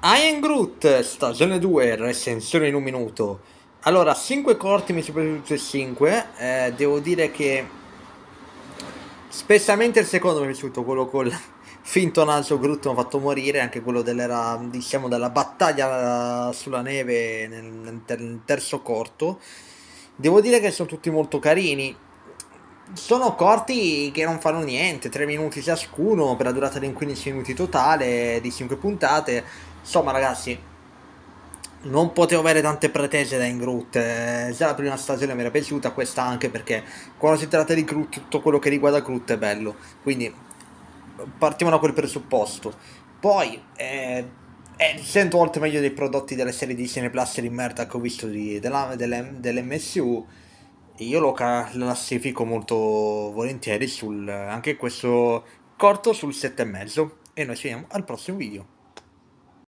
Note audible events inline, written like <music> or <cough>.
Iron Groot, stagione 2, recensione in un minuto. Allora, 5 corti mi sono piaciuti tutti e 5. Eh, devo dire che spessamente il secondo mi è piaciuto, quello col <laughs> finto naso Groot mi ha fatto morire, anche quello della, diciamo, della battaglia eh, sulla neve nel, nel terzo corto. Devo dire che sono tutti molto carini sono corti che non fanno niente, 3 minuti ciascuno per la durata di 15 minuti totale di 5 puntate. Insomma, ragazzi, non potevo avere tante pretese da in Groot. Eh, già la prima stagione mi era piaciuta, questa anche perché quando si tratta di Groot, tutto quello che riguarda Groot è bello. Quindi partiamo da quel presupposto. Poi eh, è 100 volte meglio dei prodotti delle serie di Cine Plus di merda che ho visto di, della, delle, dell'MSU io lo classifico molto volentieri sul, anche questo corto sul e mezzo e noi ci vediamo al prossimo video.